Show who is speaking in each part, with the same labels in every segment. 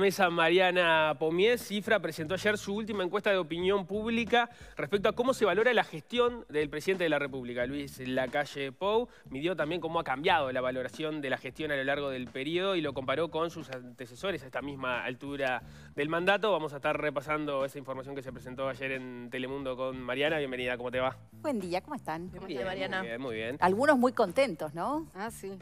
Speaker 1: mesa Mariana Pomies. Cifra presentó ayer su última encuesta de opinión pública respecto a cómo se valora la gestión del presidente de la República, Luis Lacalle Pou. Midió también cómo ha cambiado la valoración de la gestión a lo largo del periodo y lo comparó con sus antecesores a esta misma altura del mandato. Vamos a estar repasando esa información que se presentó ayer en Telemundo con Mariana. Bienvenida, ¿cómo te va?
Speaker 2: Buen día, ¿cómo están? ¿Cómo Mariana? Muy bien, Algunos muy contentos, ¿no? Ah,
Speaker 1: sí.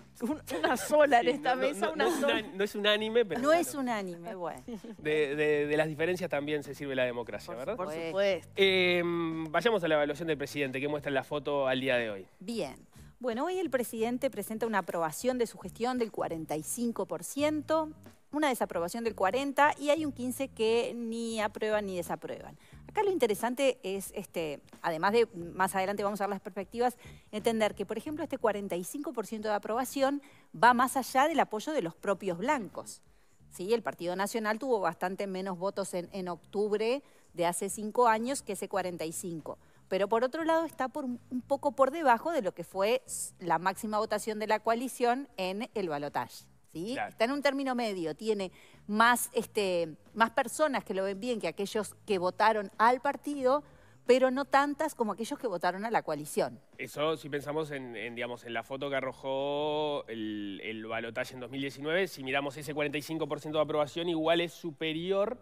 Speaker 1: una sola en esta mesa, no, es unánime, pero... No
Speaker 2: es unánime.
Speaker 1: De, las diferencias también se sirve la democracia, ¿verdad? Por supuesto. Em, vayamos a la evaluación del presidente, que muestra la foto al día de hoy.
Speaker 2: Bien. Bueno, hoy el presidente presenta una aprobación de su gestión del 45%, una desaprobación del 40% y hay un 15% que ni aprueban ni desaprueban. Acá lo interesante es, este, además de más adelante vamos a ver las perspectivas, entender que, por ejemplo, este 45% de aprobación va más allá del apoyo de los propios blancos. ¿sí? El Partido Nacional tuvo bastante menos votos en, en octubre de hace cinco años que ese 45 pero por otro lado está por un poco por debajo de lo que fue la máxima votación de la coalición en el balotaje. ¿sí? Está en un término medio, tiene más, este, más personas que lo ven bien que aquellos que votaron al partido, pero no tantas como aquellos que votaron a la coalición.
Speaker 1: Eso, si pensamos en, digamos, en la foto que arrojó el, el balotaje en 2019, si miramos ese 45% de aprobación, igual es superior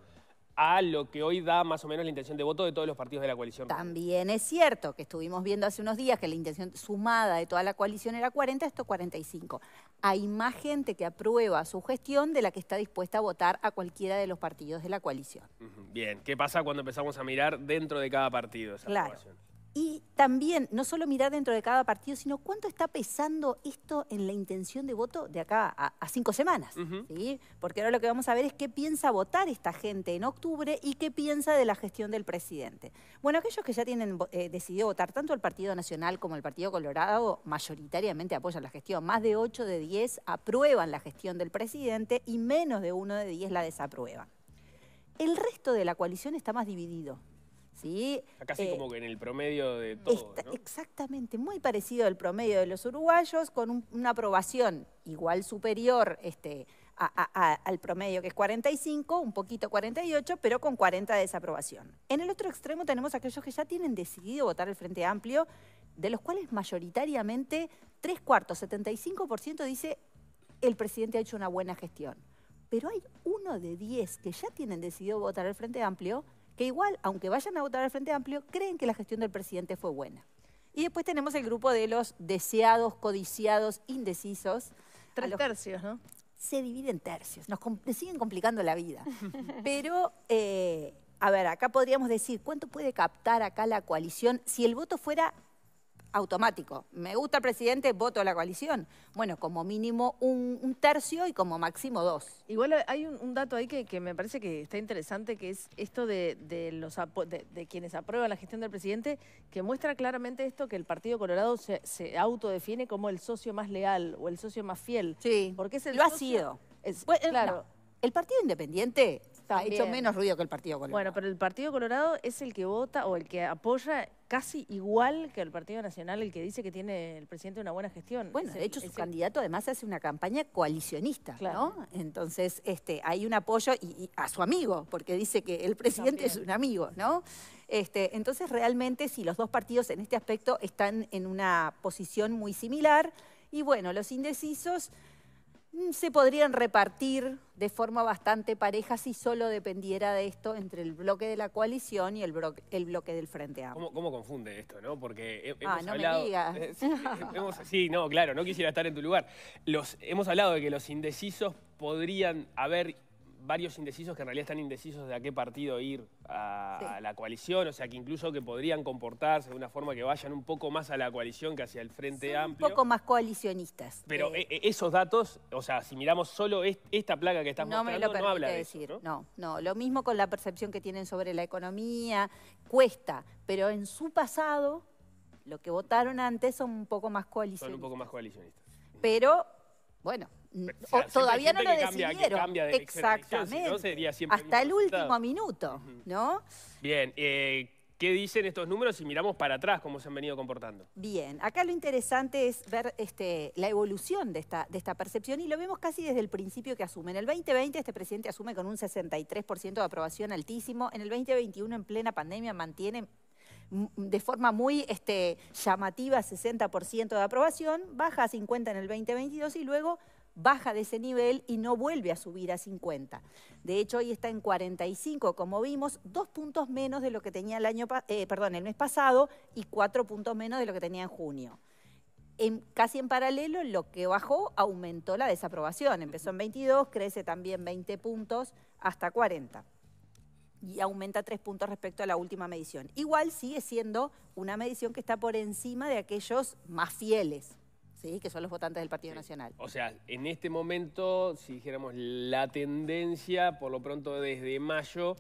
Speaker 1: a lo que hoy da más o menos la intención de voto de todos los partidos de la coalición.
Speaker 2: También es cierto que estuvimos viendo hace unos días que la intención sumada de toda la coalición era 40, esto 45. Hay más gente que aprueba su gestión de la que está dispuesta a votar a cualquiera de los partidos de la coalición.
Speaker 1: Bien, ¿qué pasa cuando empezamos a mirar dentro de cada partido esa claro.
Speaker 2: Y también, no solo mirar dentro de cada partido, sino cuánto está pesando esto en la intención de voto de acá a, cinco semanas. Porque ahora lo que vamos a ver es qué piensa votar esta gente en octubre y qué piensa de la gestión del presidente. Bueno, aquellos que ya tienen eh, decidido votar, tanto el Partido Nacional como el Partido Colorado, mayoritariamente apoyan la gestión. Más de 8 de 10 aprueban la gestión del presidente y menos de 1 de 10 la
Speaker 1: desaprueban.
Speaker 2: El resto de la coalición está más dividido. Casi eh, como
Speaker 1: que en el promedio de todo.
Speaker 2: Exactamente, muy parecido al promedio de los uruguayos, con una aprobación igual superior este, al promedio que es 45, un poquito 48, pero con 40 de desaprobación. En el otro extremo tenemos aquellos que ya tienen decidido votar el Frente Amplio, de los cuales mayoritariamente tres cuartos, 75% dice el presidente ha hecho una buena gestión. Pero hay uno de 10 que ya tienen decidido votar el Frente Amplio que igual, aunque vayan a votar al Frente Amplio, creen que la gestión del presidente fue buena. Y después tenemos el grupo de los deseados, codiciados, indecisos. Tres los... tercios, ¿no? Se divide en tercios, nos siguen complicando la vida. Pero, eh, a ver, acá podríamos decir, ¿cuánto puede captar acá la coalición si el voto fuera automático. Me gusta el presidente, voto a la coalición. Bueno, como mínimo un, tercio y como máximo dos. Igual hay un, dato ahí que, me parece que está interesante, que es esto de, los, de, quienes aprueban la gestión del presidente, que muestra claramente esto, que el Partido Colorado se, autodefine como el socio más leal o el socio más fiel. Sí, porque es el lo ha sido. Pues, eh, claro. El Partido Independiente ha hecho menos ruido que el Partido Colorado. Bueno, pero el Partido Colorado es el que vota o el que apoya casi igual que el Partido Nacional, el que dice que tiene el presidente una buena gestión. Bueno, de hecho su candidato además hace una campaña coalicionista, ¿no? Entonces este, hay un apoyo y, a su amigo, porque dice que el presidente es un amigo, ¿no? Este, entonces realmente si los dos partidos en este aspecto están en una posición muy similar y bueno, los indecisos... Mm, se podrían repartir de forma bastante pareja si solo dependiera de esto entre el bloque de la coalición y el, bloque, el bloque del Frente a ¿Cómo,
Speaker 1: ¿Cómo, confunde esto, no? Porque hemos ah, no hablado... digas. Eh, eh, sí, no, claro, no quisiera estar en tu lugar. Los, hemos hablado de que los indecisos podrían haber varios indecisos que en realidad están indecisos de a qué partido ir a, la coalición, o sea que incluso que podrían comportarse de una forma que vayan un poco más a la coalición que hacia el Frente Amplio. Un
Speaker 2: poco más coalicionistas.
Speaker 1: Pero eh. Eh, esos datos, o sea, si miramos solo esta placa que estamos no me lo no habla de decir.
Speaker 2: ¿no? no, no, lo mismo con la percepción que tienen sobre la economía, cuesta, pero en su pasado, lo que votaron antes son un poco más coalicionistas. Son un
Speaker 1: poco más coalicionistas.
Speaker 2: Pero bueno, mm, todavía no lo decidieron. Exactamente. Hasta el último minuto, ¿no?
Speaker 1: Bien, eh, ¿qué dicen estos números si miramos para atrás cómo se han venido comportando?
Speaker 2: Bien, acá lo interesante es ver este, la evolución de esta, de esta percepción y lo vemos casi desde el principio que asume. En el 2020 este presidente asume con un 63% de aprobación altísimo, en el 2021 en plena pandemia mantiene de forma muy este, llamativa, 60% de aprobación, baja a 50 en el 2022 y luego baja de ese nivel y no vuelve a subir a 50. De hecho, hoy está en 45, como vimos, dos puntos menos de lo que tenía el, año, eh, perdón, el mes pasado y cuatro puntos menos de lo que tenía en junio. casi en paralelo, lo que bajó aumentó la desaprobación. Empezó en 22, crece también 20 puntos hasta 40 y aumenta tres puntos respecto a la última medición. Igual sigue siendo una medición que está por encima de aquellos más fieles, ¿sí? que son los votantes del
Speaker 1: Partido Nacional. O sea, en este momento, si dijéramos la tendencia, por lo pronto desde mayo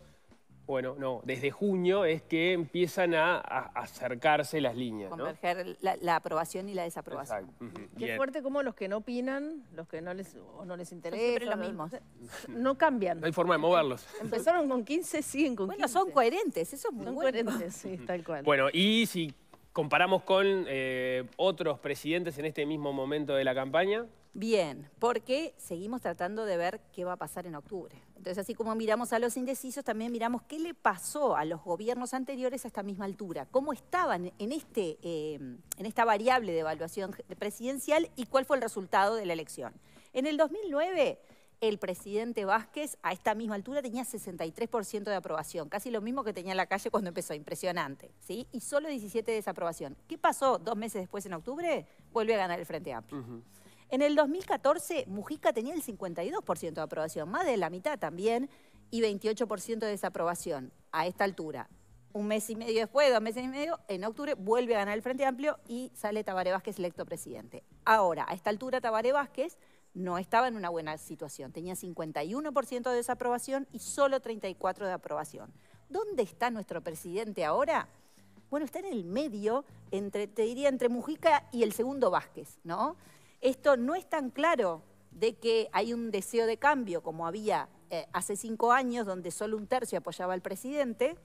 Speaker 1: bueno, no, desde junio es que empiezan a, acercarse las líneas. Converger
Speaker 2: la, la, aprobación y la desaprobación. Qué fuerte como los que no opinan, los que no les, o no les interesa. siempre los mismos. No cambian. No hay
Speaker 1: forma de moverlos.
Speaker 2: Empezaron con 15, siguen con 15. Bueno, son coherentes, eso es muy son coherentes, sí, tal cual. Bueno,
Speaker 1: y si comparamos con eh, otros presidentes en este mismo momento de la campaña?
Speaker 2: Bien, porque seguimos tratando de ver qué va a pasar en octubre. Entonces, así como miramos a los indecisos, también miramos qué le pasó a los gobiernos anteriores a esta misma altura, cómo estaban en, este, eh, en esta variable de evaluación presidencial y cuál fue el resultado de la elección. En el 2009 el presidente Vázquez a esta misma altura tenía 63% de aprobación, casi lo mismo que tenía en la calle cuando empezó, impresionante, ¿sí? Y solo 17 de desaprobación. ¿Qué pasó dos meses después, en octubre? Vuelve a ganar el Frente Amplio. En el 2014, Mujica tenía el 52% de aprobación, más de la mitad también, y 28% de desaprobación a esta altura. Un mes y medio después, dos meses y medio, en octubre vuelve a ganar el Frente Amplio y sale Tabaré Vázquez electo presidente. Ahora, a esta altura Tabaré Vázquez no estaba en una buena situación. Tenía 51% de desaprobación y solo 34% de aprobación. ¿Dónde está nuestro presidente ahora? Bueno, está en el medio, entre, te diría, entre Mujica y el segundo Vázquez, ¿no? Esto no es tan claro de que hay un deseo de cambio como había eh, hace cinco años, donde solo un tercio apoyaba al presidente,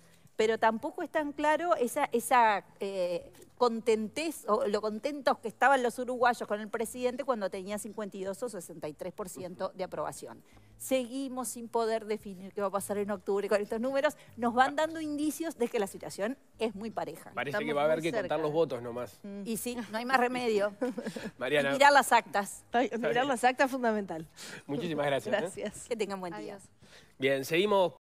Speaker 2: pero tampoco es tan claro esa, esa eh, contentez o lo contentos que estaban los uruguayos con el presidente cuando tenía 52 o 63% de aprobación. Seguimos sin poder definir qué va a pasar en octubre con estos números. Nos van dando indicios de que la situación es muy pareja. Parece que va a haber que contar los
Speaker 1: votos nomás.
Speaker 2: Mm. Y sí, no hay más remedio.
Speaker 1: mirar
Speaker 2: las actas. Mirar las actas es fundamental. Muchísimas gracias. ¿eh? Gracias. Que tengan buen día.
Speaker 1: Bien, seguimos.